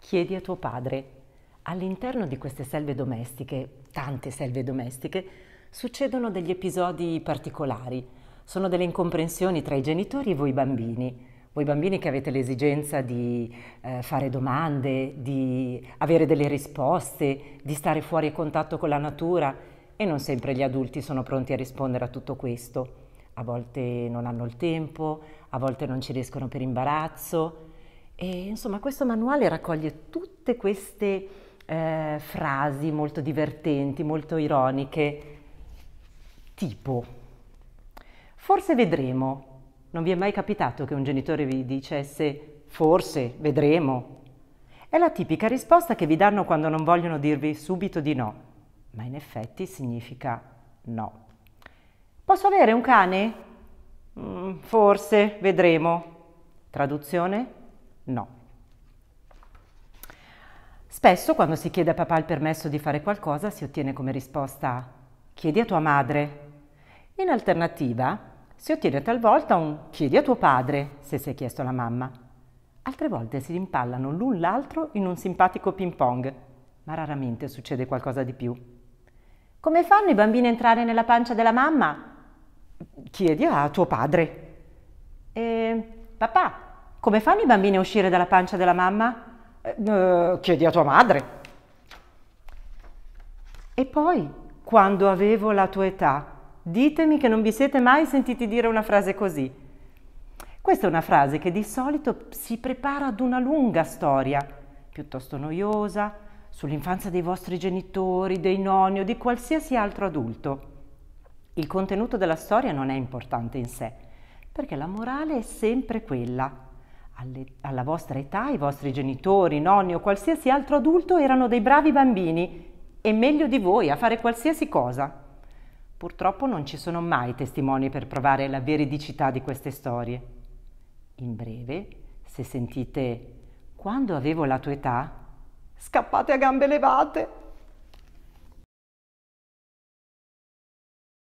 Chiedi a tuo padre. All'interno di queste selve domestiche, tante selve domestiche, succedono degli episodi particolari. Sono delle incomprensioni tra i genitori e voi bambini. Voi bambini che avete l'esigenza di eh, fare domande, di avere delle risposte, di stare fuori a contatto con la natura e non sempre gli adulti sono pronti a rispondere a tutto questo. A volte non hanno il tempo, a volte non ci riescono per imbarazzo. E insomma questo manuale raccoglie tutte queste eh, frasi molto divertenti, molto ironiche, tipo, forse vedremo. Non vi è mai capitato che un genitore vi dicesse forse vedremo? È la tipica risposta che vi danno quando non vogliono dirvi subito di no ma in effetti significa no. Posso avere un cane? Mm, forse, vedremo. Traduzione? No. Spesso quando si chiede a papà il permesso di fare qualcosa si ottiene come risposta chiedi a tua madre. In alternativa si ottiene talvolta un chiedi a tuo padre se si è chiesto alla mamma. Altre volte si rimpallano l'un l'altro in un simpatico ping pong, ma raramente succede qualcosa di più. Come fanno i bambini a entrare nella pancia della mamma? Chiedi a tuo padre. E papà, come fanno i bambini a uscire dalla pancia della mamma? Eh, eh, chiedi a tua madre. E poi, quando avevo la tua età, ditemi che non vi siete mai sentiti dire una frase così. Questa è una frase che di solito si prepara ad una lunga storia, piuttosto noiosa, sull'infanzia dei vostri genitori, dei nonni o di qualsiasi altro adulto. Il contenuto della storia non è importante in sé, perché la morale è sempre quella. Alle, alla vostra età i vostri genitori, nonni o qualsiasi altro adulto erano dei bravi bambini e meglio di voi a fare qualsiasi cosa. Purtroppo non ci sono mai testimoni per provare la veridicità di queste storie. In breve, se sentite quando avevo la tua età, scappate a gambe levate.